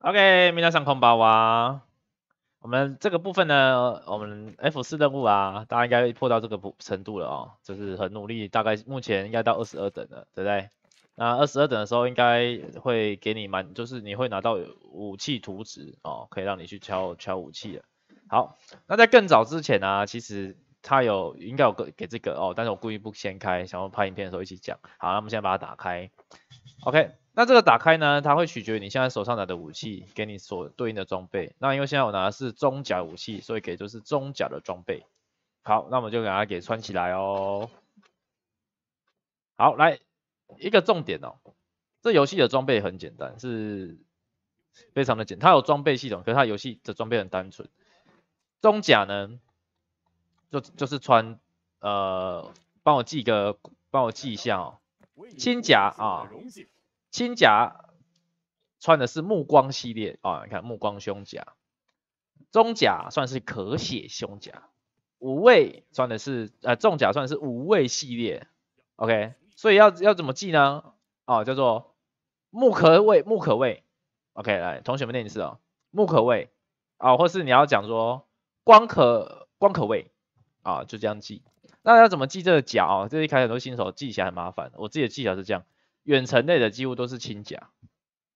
OK，明天上空包哇。我们这个部分呢，我们 F 四任务啊，大家应该破到这个不程度了哦，就是很努力，大概目前应该到二十二等了，对不对？那二十二等的时候，应该会给你满，就是你会拿到武器图纸哦，可以让你去敲敲武器的。好，那在更早之前呢，其实他有应该有个给这个哦，但是我故意不先开，想要拍影片的时候一起讲。好，那我们现在把它打开。OK，那这个打开呢，它会取决于你现在手上拿的武器，给你所对应的装备。那因为现在我拿的是中甲武器，所以给就是中甲的装备。好，那我们就给它给穿起来哦。好，来一个重点哦，这游戏的装备很简单，是非常的简。它有装备系统，可是它游戏的装备很单纯。中甲呢，就就是穿，呃，帮我记个，帮我记一下哦。轻甲啊。轻甲穿的是目光系列啊，你看目光胸甲，中甲算是可写胸甲，无畏穿的是呃重甲算是无畏系列，OK，所以要要怎么记呢？哦，叫做木可畏木可畏，OK，来同学们念一次哦，木可畏啊，或是你要讲说光可光可畏啊，就这样记。那要怎么记这个甲？这一开始都新手记起来很麻烦，我自己的技巧是这样。远程类的几乎都是轻甲，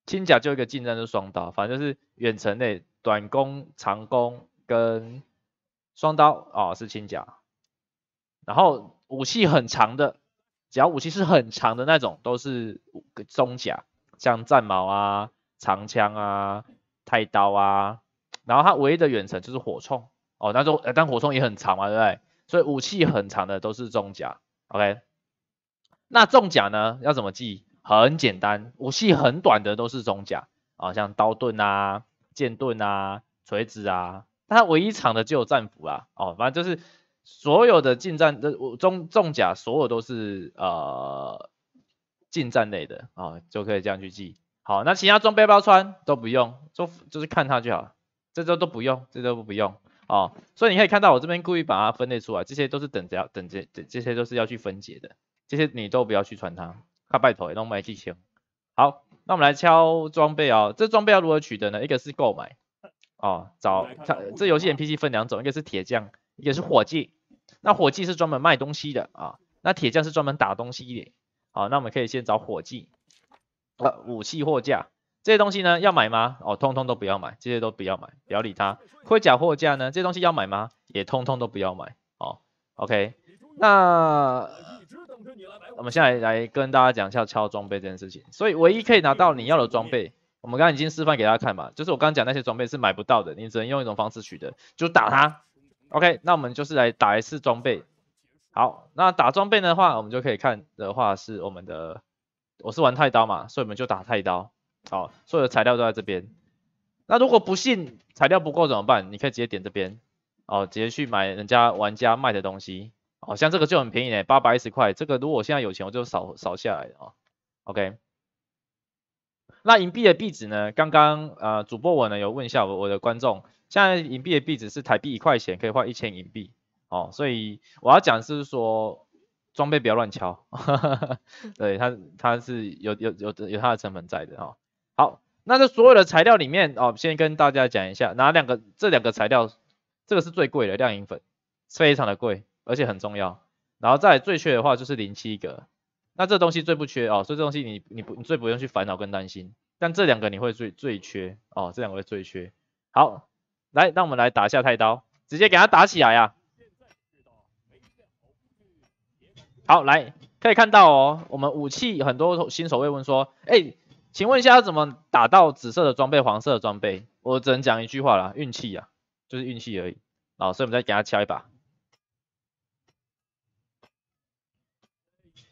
轻甲就一个近战是双刀，反正就是远程类短弓、长弓跟双刀啊是轻甲，然后武器很长的，只要武器是很长的那种都是中甲，像战矛啊、长枪啊、太刀啊，然后它唯一的远程就是火铳哦，那种但火铳也很长嘛，对不对？所以武器很长的都是中甲，OK。那重甲呢？要怎么记？很简单，武器很短的都是重甲啊，像刀盾啊、剑盾啊、锤子啊。它唯一长的只有战斧啊。哦，反正就是所有的近战的中重甲，所有都是呃近战类的啊，就可以这样去记。好，那其他装备包穿都不用，就就是看它就好。这周都不用，这都不用哦，所以你可以看到我这边故意把它分类出来，这些都是等着要等着，这些都是要去分解的。这些你都不要去穿它，它拜托，别买机钱。好，那我们来敲装备哦。这装备要如何取得呢？一个是购买哦，找他。这游戏 n PC 分两种，一个是铁匠，一个是火计。那火计是专门卖东西的啊，那铁匠是专门打东西的。好，那我们可以先找火计。呃，武器货架这些东西呢，要买吗？哦，通通都不要买，这些都不要买，不要理它。盔甲货架呢，这东西要买吗？也通通都不要买。哦 o k 那。我们先在来跟大家讲一下敲装备这件事情，所以唯一可以拿到你要的装备，我们刚刚已经示范给大家看嘛，就是我刚刚讲那些装备是买不到的，你只能用一种方式取得，就打它。OK，那我们就是来打一次装备。好，那打装备的话，我们就可以看的话是我们的，我是玩太刀嘛，所以我们就打太刀。好，所有的材料都在这边。那如果不信材料不够怎么办？你可以直接点这边，哦，直接去买人家玩家卖的东西。哦，像这个就很便宜嘞，八百一十块。这个如果我现在有钱，我就扫扫下来了啊。OK。那银币的币值呢？刚刚呃，主播我呢有问一下我我的观众，现在银币的币值是台币一块钱可以换一千银币。哦，所以我要讲是说装备不要乱敲，哈哈哈。对，它它是有有有有它的成本在的哈。好，那这所有的材料里面哦，先跟大家讲一下，哪两个？这两个材料，这个是最贵的亮银粉，非常的贵。而且很重要，然后再最缺的话就是零七格，那这东西最不缺哦，所以这东西你你不你最不用去烦恼跟担心，但这两个你会最最缺哦，这两个会最缺。好，来让我们来打下太刀，直接给他打起来啊！好，来可以看到哦，我们武器很多新手会问说，哎，请问一下要怎么打到紫色的装备、黄色的装备？我只能讲一句话了，运气啊，就是运气而已。好，所以我们再给他敲一把。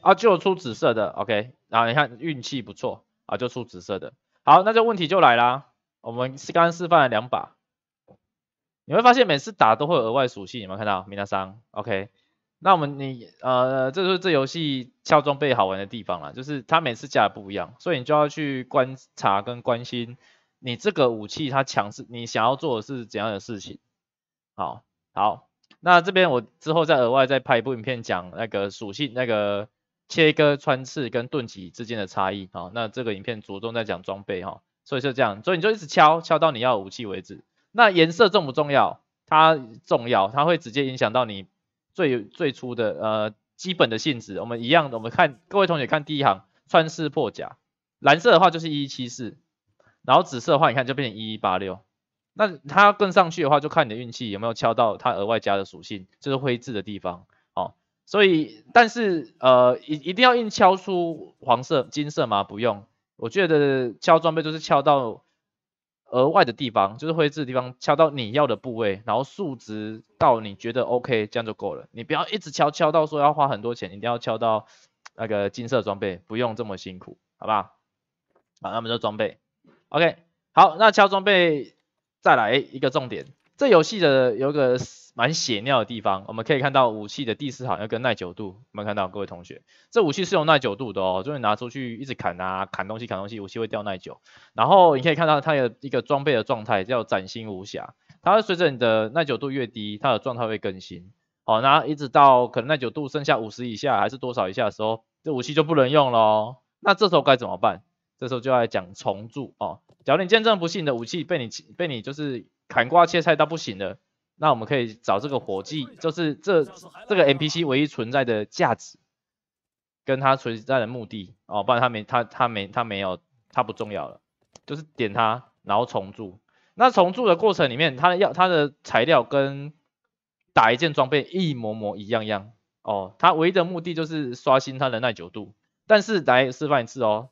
啊，就出紫色的，OK，然后你看运气不错啊，就出紫色的。好，那这问题就来了，我们是刚刚示范了两把，你会发现每次打都会有额外属性，有没有看到？米娜桑 o k 那我们你呃，这就是这游戏敲装备好玩的地方了，就是它每次加不一样，所以你就要去观察跟关心你这个武器它强势，你想要做的是怎样的事情。好，好，那这边我之后再额外再拍一部影片讲那个属性那个。切割、穿刺跟钝击之间的差异啊，那这个影片着重在讲装备哈，所以就这样，所以你就一直敲敲到你要武器为止。那颜色重不重要？它重要，它会直接影响到你最最初的呃基本的性质。我们一样的，我们看各位同学看第一行，穿刺破甲，蓝色的话就是一一七四，然后紫色的话你看就变成一一八六，那它更上去的话，就看你的运气有没有敲到它额外加的属性，这是灰字的地方。所以，但是，呃，一一定要硬敲出黄色、金色吗？不用，我觉得敲装备就是敲到额外的地方，就是灰制的地方，敲到你要的部位，然后数值到你觉得 OK，这样就够了。你不要一直敲敲到说要花很多钱，一定要敲到那个金色装备，不用这么辛苦，好吧？好，那我们装备，OK，好，那敲装备再来一个重点，这游戏的有个。蛮血尿的地方，我们可以看到武器的第四行要跟耐久度，有没有看到各位同学？这武器是有耐久度的哦，就是拿出去一直砍啊，砍东西砍东西，武器会掉耐久。然后你可以看到它有一个装备的状态叫崭新无瑕，它随着你的耐久度越低，它的状态会更新。好，那一直到可能耐久度剩下五十以下，还是多少以下的时候，这武器就不能用了。那这时候该怎么办？这时候就要讲重铸哦。只要你见证不幸的武器被你被你就是砍瓜切菜到不行的。那我们可以找这个火计，就是这这个 NPC 唯一存在的价值，跟它存在的目的哦，不然它没它它没它没有，它不重要了，就是点它，然后重铸。那重铸的过程里面，它的要它的材料跟打一件装备一模模一样样哦，它唯一的目的就是刷新它的耐久度。但是来示范一次哦，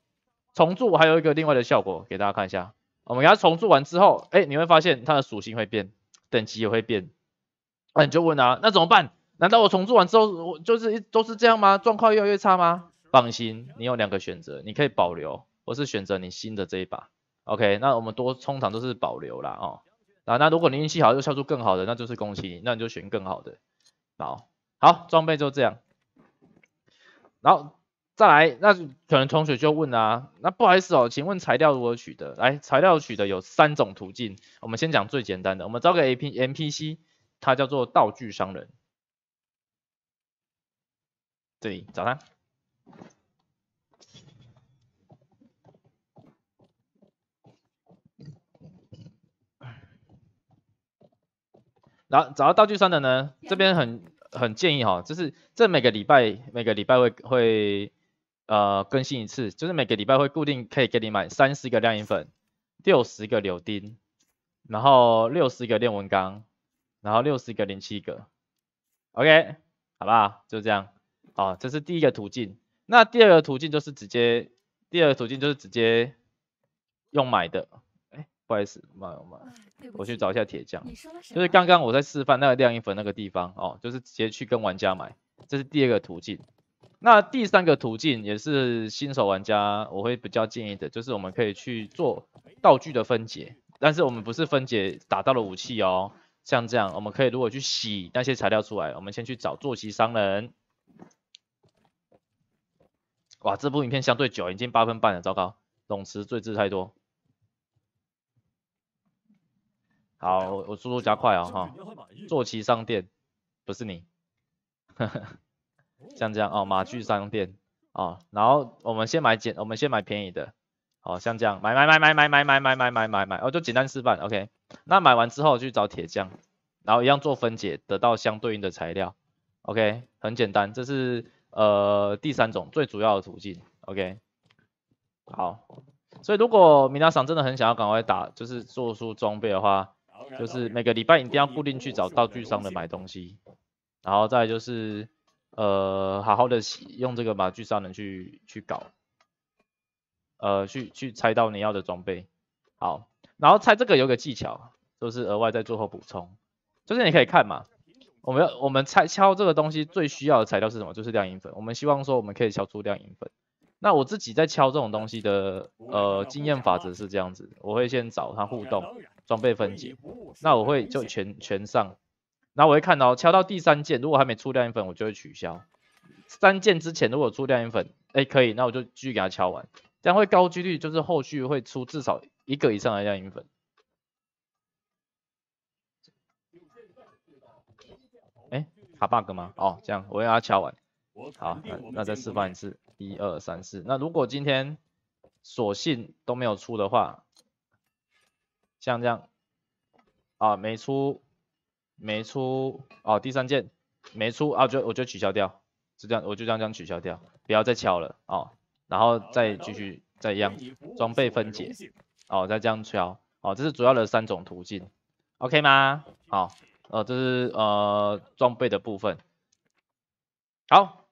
重铸还有一个另外的效果给大家看一下，我们给它重铸完之后，哎，你会发现它的属性会变。等级也会变，那你就问啊，那怎么办？难道我重做完之后，我就是都是这样吗？状况越来越差吗？放心，你有两个选择，你可以保留，或是选择你新的这一把。OK，那我们多通常都是保留了哦。啊，那如果你运气好，又笑出更好的，那就是恭喜你，那你就选更好的。好，好，装备就这样。然后。再来，那可能同学就问啊，那不好意思哦，请问材料如何取得？来，材料取得有三种途径，我们先讲最简单的，我们招个 A P N P C，它叫做道具商人，里找他，然后找到道具商人呢，这边很很建议哈，就是这每个礼拜每个礼拜会会。呃，更新一次，就是每个礼拜会固定可以给你买三十个亮银粉，六十个柳钉，然后六十个炼纹钢，然后六十个零七个，OK，好不好？就这样，好，这是第一个途径。那第二个途径就是直接，第二个途径就是直接用买的，哎，不好意思，妈呀我去找一下铁匠，就是刚刚我在示范那个亮银粉那个地方哦，就是直接去跟玩家买，这是第二个途径。那第三个途径也是新手玩家我会比较建议的，就是我们可以去做道具的分解，但是我们不是分解打到的武器哦。像这样，我们可以如果去洗那些材料出来，我们先去找坐骑商人。哇，这部影片相对久，已经八分半了，糟糕，泳池水字太多。好，我速度加快哦，哈。坐骑商店，不是你。像这样哦，马具商店哦，然后我们先买简，我们先买便宜的哦，像这样买买买买买买买买买买买哦，就简单示范，OK？那买完之后去找铁匠，然后一样做分解，得到相对应的材料，OK？很简单，这是呃第三种最主要的途径，OK？好，所以如果米娜桑真的很想要赶快打，就是做出装备的话，就是每个礼拜一定要固定去找道具商的买东西，然后再就是。呃，好好的用这个马具上人去去搞，呃，去去拆到你要的装备，好，然后拆这个有个技巧，就是额外在做后补充，就是你可以看嘛，我们要我们拆敲这个东西最需要的材料是什么，就是亮银粉，我们希望说我们可以敲出亮银粉，那我自己在敲这种东西的呃经验法则是这样子，我会先找它互动，装备分解，那我会就全全上。然后我会看到敲到第三件，如果还没出亮一粉，我就会取消。三件之前如果出亮一粉，哎，可以，那我就继续给他敲完，这样会高几率，就是后续会出至少一个以上的亮银粉。哎，卡 bug 吗？哦，这样我给他敲完。好，那那再示范一次，一二三四。那如果今天索性都没有出的话，像这样，啊，没出。没出哦，第三件没出啊，就我就取消掉，就这样，我就这样这样取消掉，不要再敲了哦，然后再继续再一样装备分解，哦，再这样敲，哦，这是主要的三种途径，OK 吗？好，呃，这是呃装备的部分，好。